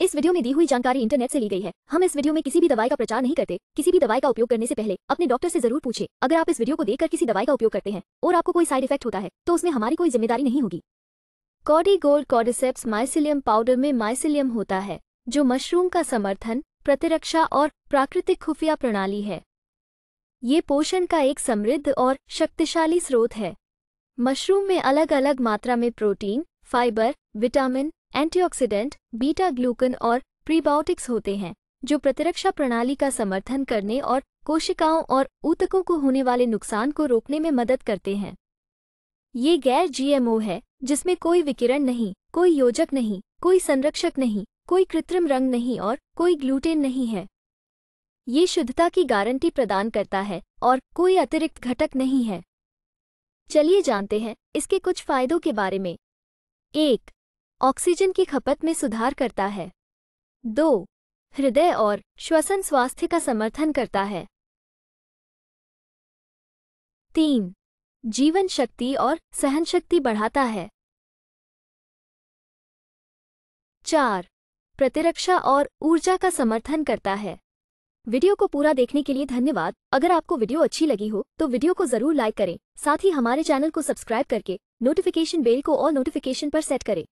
इस वीडियो में दी हुई जानकारी इंटरनेट से ली गई है हम इस वीडियो में किसी भी दवाई का प्रचार नहीं करते किसी भी दवाई का उपयोग करने से पहले अपने डॉक्टर से जरूर पूछे अगर आप इस वीडियो को देखकर किसी दवाई का उपयोग करते हैं और आपको कोई साइड इफेक्ट होता है तो उसमें हमारी कोई जिम्मेदारी नहीं होगी Cordy Gold cordyceps mycelium powder में माइसिलियम होता है जो मशरूम का समर्थन प्रतिरक्षा और प्राकृतिक खुफिया प्रणाली है ये पोषण का एक समृद्ध और शक्तिशाली स्रोत है मशरूम में अलग अलग मात्रा में protein fibre vitamin antioxidant beta glucan और प्रीबायोटिक्स होते हैं जो प्रतिरक्षा प्रणाली का समर्थन करने और कोशिकाओं और ऊतकों को होने वाले नुकसान को रोकने में मदद करते हैं ये गैर जीएमओ है जिसमें कोई विकिरण नहीं कोई योजक नहीं कोई संरक्षक नहीं कोई कृत्रिम रंग नहीं और कोई ग्लूटेन नहीं है ये शुद्धता की गारंटी प्रदान करता है और कोई अतिरिक्त घटक नहीं है चलिए जानते हैं इसके कुछ फायदों के बारे में एक ऑक्सीजन की खपत में सुधार करता है दो हृदय और श्वसन स्वास्थ्य का समर्थन करता है तीन जीवन शक्ति और सहन शक्ति बढ़ाता है चार प्रतिरक्षा और ऊर्जा का समर्थन करता है वीडियो को पूरा देखने के लिए धन्यवाद अगर आपको वीडियो अच्छी लगी हो तो वीडियो को जरूर लाइक करें साथ ही हमारे चैनल को सब्सक्राइब करके नोटिफिकेशन बेल को और नोटिफिकेशन पर सेट करें